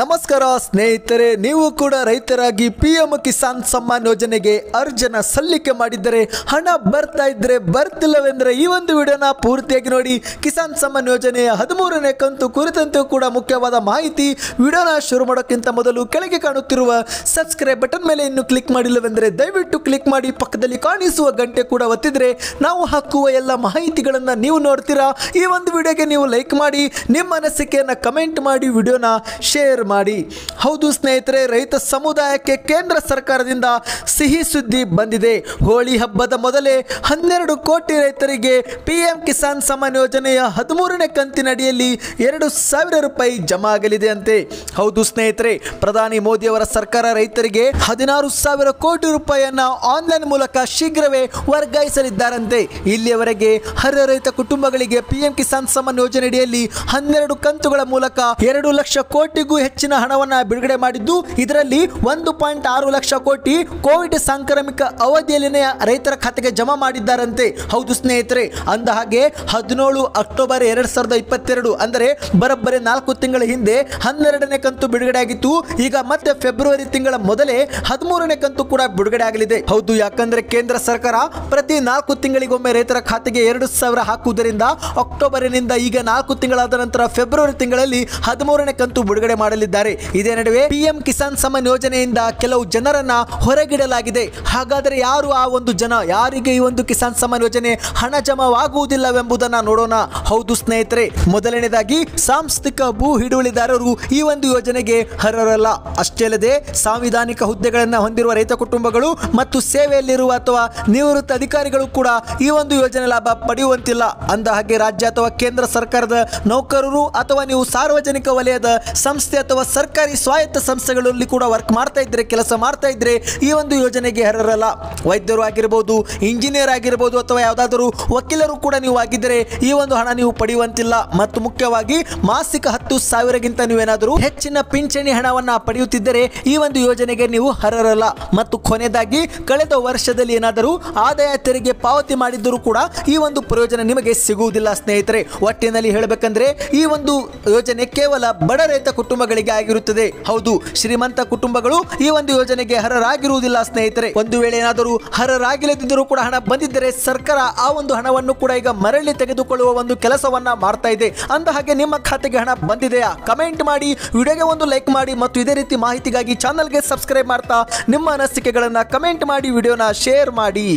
ನಮಸ್ಕಾರ ಸ್ನೇಹಿತರೆ ನೀವು ಕೂಡ ರೈತರಾಗಿ ಪಿ ಎಂ ಕಿಸಾನ್ ಸಮ್ಮಾನ್ ಯೋಜನೆಗೆ ಅರ್ಜನ ಸಲ್ಲಿಕೆ ಮಾಡಿದ್ದರೆ ಹಣ ಬರ್ತಾ ಇದ್ದರೆ ಬರ್ತಿಲ್ಲವೆಂದರೆ ಈ ಒಂದು ವಿಡಿಯೋನ ಪೂರ್ತಿಯಾಗಿ ನೋಡಿ ಕಿಸಾನ್ ಸಮ್ಮಾನ್ ಯೋಜನೆಯ ಹದಿಮೂರನೇ ಕಂತು ಕುರಿತಂತೆ ಕೂಡ ಮುಖ್ಯವಾದ ಮಾಹಿತಿ ವಿಡಿಯೋನ ಶುರು ಮಾಡೋಕ್ಕಿಂತ ಮೊದಲು ಕೆಳಗೆ ಕಾಣುತ್ತಿರುವ ಸಬ್ಸ್ಕ್ರೈಬ್ ಬಟನ್ ಮೇಲೆ ಇನ್ನು ಕ್ಲಿಕ್ ಮಾಡಿಲ್ಲವೆಂದರೆ ದಯವಿಟ್ಟು ಕ್ಲಿಕ್ ಮಾಡಿ ಪಕ್ಕದಲ್ಲಿ ಕಾಣಿಸುವ ಗಂಟೆ ಕೂಡ ಒತ್ತಿದರೆ ನಾವು ಹಾಕುವ ಎಲ್ಲ ಮಾಹಿತಿಗಳನ್ನು ನೀವು ನೋಡ್ತೀರಾ ಈ ಒಂದು ವಿಡಿಯೋಗೆ ನೀವು ಲೈಕ್ ಮಾಡಿ ನಿಮ್ಮ ಅನಿಸಿಕೆಯನ್ನು ಕಮೆಂಟ್ ಮಾಡಿ ವಿಡಿಯೋನ ಶೇರ್ ಮಾಡಿ ಹೌದು ಸ್ನೇಹಿತರೆ ರೈತ ಸಮುದಾಯಕ್ಕೆ ಕೇಂದ್ರ ಸರ್ಕಾರದಿಂದ ಸಿಹಿ ಸುದ್ದಿ ಬಂದಿದೆ ಹೋಳಿ ಹಬ್ಬದ ಮೊದಲೇ ಹನ್ನೆರಡು ಕೋಟಿ ರೈತರಿಗೆ ಪಿಎಂ ಕಿಸಾನ್ ಸಮ್ಮಾನ್ ಯೋಜನೆಯ ಹದಿಮೂರನೇ ಕಂತಿನಡಿಯಲ್ಲಿ ಎರಡು ಸಾವಿರ ರೂಪಾಯಿ ಜಮಾ ಆಗಲಿದೆ ಅಂತೆ ಹೌದು ಸ್ನೇಹಿತರೆ ಪ್ರಧಾನಿ ಮೋದಿಯವರ ಸರ್ಕಾರ ರೈತರಿಗೆ ಹದಿನಾರು ಸಾವಿರ ಕೋಟಿ ರೂಪಾಯಿಯನ್ನ ಆನ್ಲೈನ್ ಮೂಲಕ ಶೀಘ್ರವೇ ವರ್ಗಾಯಿಸಲಿದ್ದಾರಂತೆ ಇಲ್ಲಿಯವರೆಗೆ ಹರ ರೈತ ಕುಟುಂಬಗಳಿಗೆ ಪಿಎಂ ಕಿಸಾನ್ ಸಮ್ಮಾನ್ ಯೋಜನೆಯಡಿಯಲ್ಲಿ ಹನ್ನೆರಡು ಕಂತುಗಳ ಮೂಲಕ ಎರಡು ಲಕ್ಷ ಕೋಟಿಗೂ ಹೆಚ್ಚಿನ ಹಣವನ್ನು ಬಿಡುಗಡೆ ಮಾಡಿದ್ದು ಇದರಲ್ಲಿ ಒಂದು ಪಾಯಿಂಟ್ ಆರು ಲಕ್ಷ ಕೋಟಿ ಕೋವಿಡ್ ಸಾಂಕ್ರಾಮಿಕ ಅವಧಿಯಲ್ಲಿನ ರೈತರ ಖಾತೆಗೆ ಜಮಾ ಮಾಡಿದ್ದಾರಂತೆ ಹೌದು ಸ್ನೇಹಿತರೆ ಅಂದ ಹಾಗೆ ಹದಿನೇಳು ಅಕ್ಟೋಬರ್ ಎರಡ್ ಸಾವಿರದ ಇಪ್ಪತ್ತೆರಡು ಅಂದರೆ ಬರೋಬ್ಬರಿ ನಾಲ್ಕು ತಿಂಗಳ ಹಿಂದೆ ಹನ್ನೆರಡನೇ ಕಂತು ಬಿಡುಗಡೆ ಆಗಿತ್ತು ಈಗ ಮತ್ತೆ ಫೆಬ್ರವರಿ ತಿಂಗಳ ಮೊದಲೇ ಹದಿಮೂರನೇ ಕಂತು ಕೂಡ ಬಿಡುಗಡೆ ಆಗಲಿದೆ ಹೌದು ಯಾಕಂದ್ರೆ ಕೇಂದ್ರ ಸರ್ಕಾರ ಪ್ರತಿ ನಾಲ್ಕು ತಿಂಗಳಿಗೊಮ್ಮೆ ರೈತರ ಖಾತೆಗೆ ಎರಡು ಸಾವಿರ ಹಾಕುವುದರಿಂದ ಅಕ್ಟೋಬರ್ನಿಂದ ಈಗ ನಾಲ್ಕು ತಿಂಗಳಾದ ನಂತರ ಫೆಬ್ರವರಿ ತಿಂಗಳಲ್ಲಿ ಹದಿಮೂರನೇ ಕಂತು ಬಿಡುಗಡೆ ಮಾಡಿ ಮಾಡಲಿದ್ದಾರೆ ಇದೇ ನಡುವೆ ಪಿಎಂ ಕಿಸಾನ್ ಸಮ್ಮಾನ್ ಯೋಜನೆಯಿಂದ ಕೆಲವು ಜನರನ್ನ ಹೊರಗಿಡಲಾಗಿದೆ ಹಾಗಾದರೆ ಯಾರು ಆ ಒಂದು ಜನ ಯಾರಿಗೆ ಈ ಒಂದು ಕಿಸಾನ್ ಸಮ್ಮಾನ್ ಯೋಜನೆ ಹಣ ಜಮಾವಾಗುವುದಿಲ್ಲವೆಂಬುದನ್ನು ನೋಡೋಣ ಹೌದು ಸ್ನೇಹಿತರೆ ಮೊದಲನೇದಾಗಿ ಸಾಂಸ್ಥಿಕ ಭೂ ಹಿಡುವಳಿದಾರರು ಈ ಒಂದು ಯೋಜನೆಗೆ ಅರ್ಹರಲ್ಲ ಅಷ್ಟೇ ಅಲ್ಲದೆ ಸಾಂವಿಧಾನಿಕ ಹುದ್ದೆಗಳನ್ನು ಹೊಂದಿರುವ ರೈತ ಕುಟುಂಬಗಳು ಮತ್ತು ಸೇವೆಯಲ್ಲಿರುವ ಅಥವಾ ನಿವೃತ್ತ ಅಧಿಕಾರಿಗಳು ಕೂಡ ಈ ಒಂದು ಯೋಜನೆ ಲಾಭ ಪಡೆಯುವಂತಿಲ್ಲ ಅಂದ ಹಾಗೆ ರಾಜ್ಯ ಅಥವಾ ಕೇಂದ್ರ ಸರ್ಕಾರದ ನೌಕರರು ಅಥವಾ ನೀವು ಸಾರ್ವಜನಿಕ ವಲಯದ ಸಂಸ್ಥೆ ಅಥವಾ ಸರ್ಕಾರಿ ಸ್ವಾಯತ್ತ ಸಂಸ್ಥೆಗಳಲ್ಲಿ ಕೂಡ ವರ್ಕ್ ಮಾಡ್ತಾ ಇದ್ದರೆ ಕೆಲಸ ಮಾಡ್ತಾ ಇದ್ದರೆ ಈ ಒಂದು ಯೋಜನೆಗೆ ಅರ್ಹರಲ್ಲ ವೈದ್ಯರು ಆಗಿರ್ಬೋದು ಇಂಜಿನಿಯರ್ ಆಗಿರ್ಬೋದು ಅಥವಾ ಯಾವುದಾದರೂ ವಕೀಲರು ಕೂಡ ನೀವು ಆಗಿದ್ದರೆ ಈ ಒಂದು ಹಣ ನೀವು ಪಡೆಯುವಂತಿಲ್ಲ ಮತ್ತು ಮುಖ್ಯವಾಗಿ ಮಾಸಿಕ ಹತ್ತು ಸಾವಿರಗಿಂತ ನೀವೇನಾದರೂ ಹೆಚ್ಚಿನ ಪಿಂಚಣಿ ಹಣವನ್ನು ಪಡೆಯುತ್ತಿದ್ದರೆ ಈ ಒಂದು ಯೋಜನೆಗೆ ನೀವು ಅರ್ಹರಲ್ಲ ಮತ್ತು ಕೊನೆಯದಾಗಿ ಕಳೆದ ವರ್ಷದಲ್ಲಿ ಏನಾದರೂ ಆದಾಯ ತೆರಿಗೆ ಪಾವತಿ ಮಾಡಿದ್ದರೂ ಕೂಡ ಈ ಒಂದು ಪ್ರಯೋಜನ ನಿಮಗೆ ಸಿಗುವುದಿಲ್ಲ ಸ್ನೇಹಿತರೆ ಒಟ್ಟಿನಲ್ಲಿ ಹೇಳಬೇಕಂದ್ರೆ ಈ ಒಂದು ಯೋಜನೆ ಕೇವಲ ಬಡ ರೈತ ಕುಟುಂಬಗಳಿಗೆ ಕುಟುಂಬಗಳಿಗೆ ಆಗಿರುತ್ತದೆ ಹೌದು ಶ್ರೀಮಂತ ಕುಟುಂಬಗಳು ಈ ಒಂದು ಯೋಜನೆಗೆ ಹರರಾಗಿರುವುದಿಲ್ಲ ಸ್ನೇಹಿತರೆ ಒಂದು ವೇಳೆ ಏನಾದರೂ ಹರರಾಗಿಲ್ಲದಿದ್ದರೂ ಕೂಡ ಹಣ ಬಂದಿದ್ದರೆ ಸರ್ಕಾರ ಆ ಒಂದು ಹಣವನ್ನು ಕೂಡ ಈಗ ಮರಳಿ ತೆಗೆದುಕೊಳ್ಳುವ ಒಂದು ಕೆಲಸವನ್ನ ಮಾಡ್ತಾ ಇದೆ ಅಂದ ಹಾಗೆ ನಿಮ್ಮ ಖಾತೆಗೆ ಹಣ ಬಂದಿದೆಯಾ ಕಮೆಂಟ್ ಮಾಡಿ ವಿಡಿಯೋಗೆ ಒಂದು ಲೈಕ್ ಮಾಡಿ ಮತ್ತು ಇದೇ ರೀತಿ ಮಾಹಿತಿಗಾಗಿ ಚಾನಲ್ಗೆ ಸಬ್ಸ್ಕ್ರೈಬ್ ಮಾಡ್ತಾ ನಿಮ್ಮ ಅನಿಸಿಕೆಗಳನ್ನ ಕಮೆಂಟ್ ಮಾಡಿ ವಿಡಿಯೋನ ಶೇರ್ ಮಾಡಿ